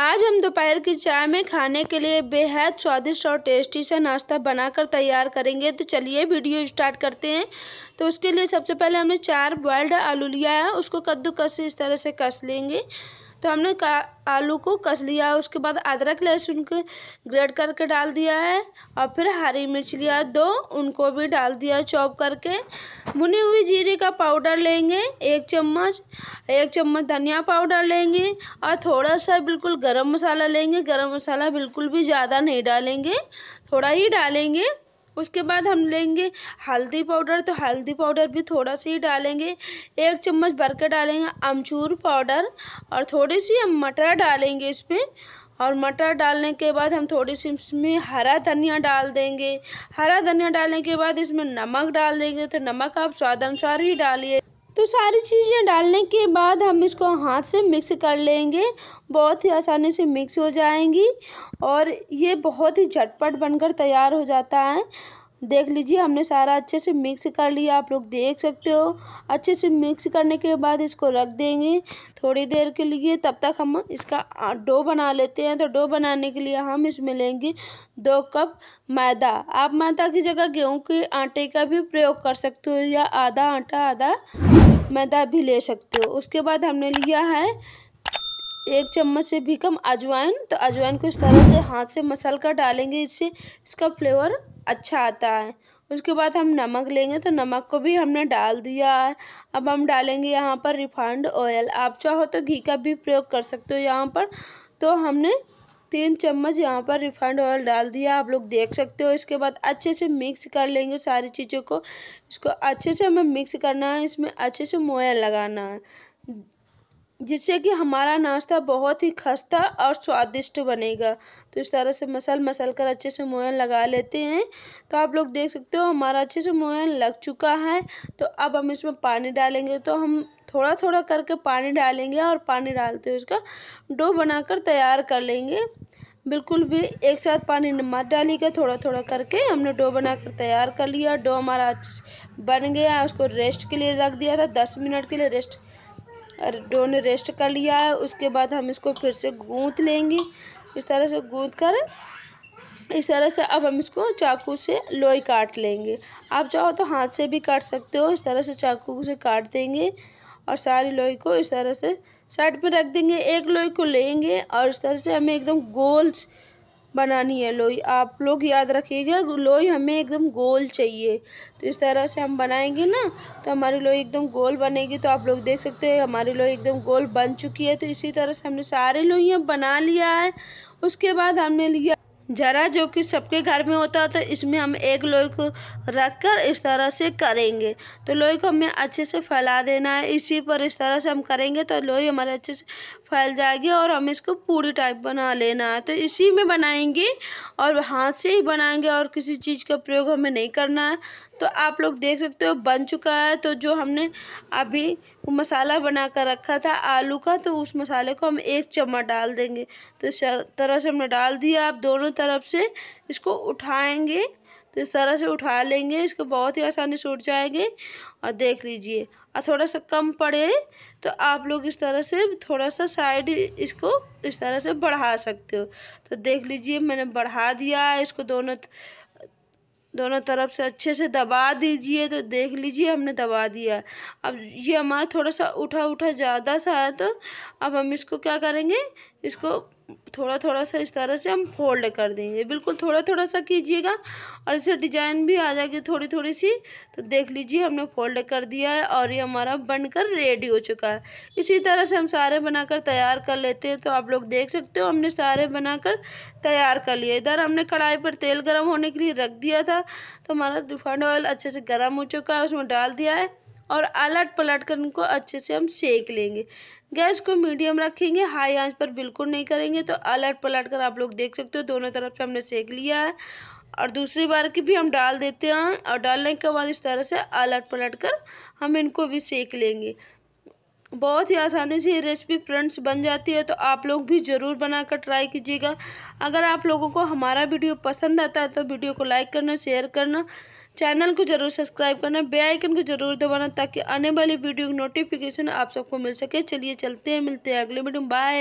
आज हम दोपहर की चाय में खाने के लिए बेहद स्वादिष्ट और टेस्टी सा नाश्ता बनाकर तैयार करेंगे तो चलिए वीडियो स्टार्ट करते हैं तो उसके लिए सबसे पहले हमने चार बॉयल्ड आलू लिया है उसको कद्दूकस इस तरह से कस लेंगे तो हमने का आलू को कस लिया उसके बाद अदरक लहसुन को ग्रेड करके डाल दिया है और फिर हरी मिर्च लिया दो उनको भी डाल दिया चॉप करके भुनी हुई जीरे का पाउडर लेंगे एक चम्मच एक चम्मच धनिया पाउडर लेंगे और थोड़ा सा बिल्कुल गरम मसाला लेंगे गरम मसाला बिल्कुल भी ज़्यादा नहीं डालेंगे थोड़ा ही डालेंगे उसके बाद हम लेंगे हल्दी पाउडर तो हल्दी पाउडर भी थोड़ा सा ही डालेंगे एक चम्मच भर के डालेंगे अमचूर पाउडर और थोड़ी सी हम मटर डालेंगे इसमें और मटर डालने के बाद हम थोड़ी सी इसमें हरा धनिया डाल देंगे हरा धनिया डालने के बाद इसमें नमक डाल देंगे तो नमक आप स्वाद अनुसार ही डालिए तो सारी चीज़ें डालने के बाद हम इसको हाथ से मिक्स कर लेंगे बहुत ही आसानी से मिक्स हो जाएंगी और ये बहुत ही झटपट बनकर तैयार हो जाता है देख लीजिए हमने सारा अच्छे से मिक्स कर लिया आप लोग देख सकते हो अच्छे से मिक्स करने के बाद इसको रख देंगे थोड़ी देर के लिए तब तक हम इसका डो बना लेते हैं तो डो बनाने के लिए हम इसमें लेंगे दो कप मैदा आप मैदा की जगह गेहूं के आटे का भी प्रयोग कर सकते हो या आधा आटा आधा मैदा भी ले सकते हो उसके बाद हमने लिया है एक चम्मच से भी कम अजवाइन तो अजवाइन को इस तरह से हाथ से मसल कर डालेंगे इससे इसका फ्लेवर अच्छा आता है उसके बाद हम नमक लेंगे तो नमक को भी हमने डाल दिया है अब हम डालेंगे यहाँ पर रिफाइंड ऑयल आप चाहो तो घी का भी प्रयोग कर सकते हो यहाँ पर तो हमने तीन चम्मच यहाँ पर रिफाइंड ऑयल डाल दिया आप लोग देख सकते हो इसके बाद अच्छे से मिक्स कर लेंगे सारी चीज़ों को इसको अच्छे से हमें मिक्स करना है इसमें अच्छे से मोयल लगाना है जिससे कि हमारा नाश्ता बहुत ही खस्ता और स्वादिष्ट बनेगा तो इस तरह से मसल मसल कर अच्छे से मोयन लगा लेते हैं तो आप लोग देख सकते हो हमारा अच्छे से मोयन लग चुका है तो अब हम इसमें पानी डालेंगे तो हम थोड़ा थोड़ा करके पानी डालेंगे और पानी डालते हुए उसका डो बनाकर तैयार कर लेंगे बिल्कुल भी एक साथ पानी मत डालिएगा थोड़ा थोड़ा करके हमने डो बनाकर तैयार कर लिया डो हमारा बन गया उसको रेस्ट के लिए रख दिया था दस मिनट के लिए रेस्ट डो ने रेस्ट कर लिया है उसके बाद हम इसको फिर से गूँथ लेंगे इस तरह से गूँथ कर इस तरह से अब हम इसको चाकू से लोई काट लेंगे आप चाहो तो हाथ से भी काट सकते हो इस तरह से चाकू से काट देंगे और सारी लोई को इस तरह से साइड पर रख देंगे एक लोई को लेंगे और इस तरह से हमें एकदम गोल्स बनानी है लोई आप लोग याद रखिएगा लोई हमें एकदम गोल चाहिए तो इस तरह से हम बनाएंगे ना तो हमारी लोई एकदम गोल बनेगी तो आप लोग देख सकते हैं हमारी लोई एकदम गोल बन चुकी है तो इसी तरह से हमने सारे लोहियाँ बना लिया है उसके बाद हमने लिया जरा जो कि सबके घर में होता है तो इसमें हम एक लोई को रख कर इस तरह से करेंगे तो लोई को हमें अच्छे से फैला देना है इसी पर इस तरह से हम करेंगे तो लोई हमारे अच्छे से फैल जाएगी और हमें इसको पूरी टाइप बना लेना है तो इसी में बनाएंगे और हाथ से ही बनाएंगे और किसी चीज़ का प्रयोग हमें नहीं करना है तो आप लोग देख सकते हो बन चुका है तो जो हमने अभी वो मसाला बना कर रखा था आलू का तो उस मसाले को हम एक चम्मच डाल देंगे तो इस तरह से हमने डाल दिया आप दोनों तरफ से इसको उठाएंगे तो इस तरह से उठा लेंगे इसको बहुत ही आसानी से उठ जाएंगे और देख लीजिए और थोड़ा सा कम पड़े तो आप लोग इस तरह से थोड़ा सा साइड इसको इस तरह से बढ़ा सकते हो तो देख लीजिए मैंने बढ़ा दिया इसको दोनों दोनों तरफ से अच्छे से दबा दीजिए तो देख लीजिए हमने दबा दिया अब ये हमारा थोड़ा सा उठा उठा ज़्यादा सा है तो अब हम इसको क्या करेंगे इसको थोड़ा थोड़ा सा इस तरह से हम फोल्ड कर देंगे बिल्कुल थोड़ा थोड़ा सा कीजिएगा और इसे डिजाइन भी आ जाएगी थोड़ी थोड़ी सी तो देख लीजिए हमने फोल्ड कर दिया है और ये हमारा बनकर रेडी हो चुका है इसी तरह से हम सारे बनाकर तैयार कर लेते हैं तो आप लोग देख सकते हो हमने सारे बनाकर तैयार कर लिए इधर हमने कढ़ाई पर तेल गर्म होने के लिए रख दिया था तो हमारा रिफाइंड ऑयल अच्छे से गर्म हो चुका है उसमें डाल दिया है और अलट पलट कर इनको अच्छे से हम सेक लेंगे गैस को मीडियम रखेंगे हाई आंच पर बिल्कुल नहीं करेंगे तो अलट पलट कर आप लोग देख सकते हो दोनों तरफ से हमने सेक लिया है और दूसरी बार की भी हम डाल देते हैं और डालने के बाद इस तरह से अलट पलट कर हम इनको भी सेक लेंगे बहुत ही आसानी से ये रेसिपी फ्रेंड्स बन जाती है तो आप लोग भी ज़रूर बनाकर ट्राई कीजिएगा अगर आप लोगों को हमारा वीडियो पसंद आता है तो वीडियो को लाइक करना शेयर करना चैनल को जरूर सब्सक्राइब करना बे आइकन को जरूर दबाना ताकि आने वाली वीडियो की नोटिफिकेशन आप सबको मिल सके चलिए चलते हैं मिलते हैं अगले वीडियो बाय